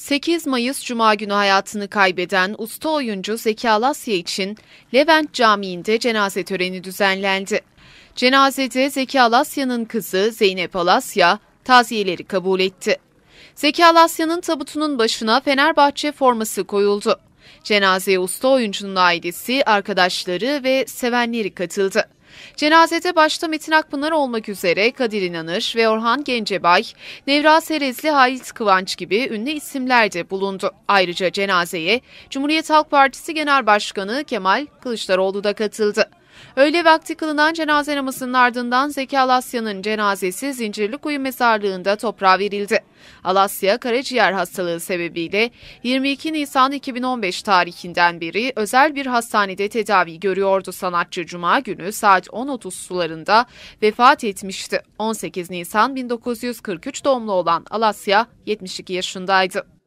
8 Mayıs Cuma günü hayatını kaybeden usta oyuncu Zeki Alasya için Levent Camii'nde cenaze töreni düzenlendi. Cenazede Zeki Alasya'nın kızı Zeynep Alasya taziyeleri kabul etti. Zeki Alasya'nın tabutunun başına Fenerbahçe forması koyuldu. Cenazeye usta oyuncunun ailesi, arkadaşları ve sevenleri katıldı. Cenazede başta Metin Akpınar olmak üzere Kadir İnanır ve Orhan Gencebay, Nevra Serezli Halit Kıvanç gibi ünlü isimler de bulundu. Ayrıca cenazeye Cumhuriyet Halk Partisi Genel Başkanı Kemal Kılıçdaroğlu da katıldı. Öğle vakti kılınan cenaze namazının ardından Zeki Alasya'nın cenazesi Zincirlikuyu mezarlığında toprağa verildi. Alasya karaciğer hastalığı sebebiyle 22 Nisan 2015 tarihinden beri özel bir hastanede tedavi görüyordu sanatçı Cuma günü saat 10.30 sularında vefat etmişti. 18 Nisan 1943 doğumlu olan Alasya 72 yaşındaydı.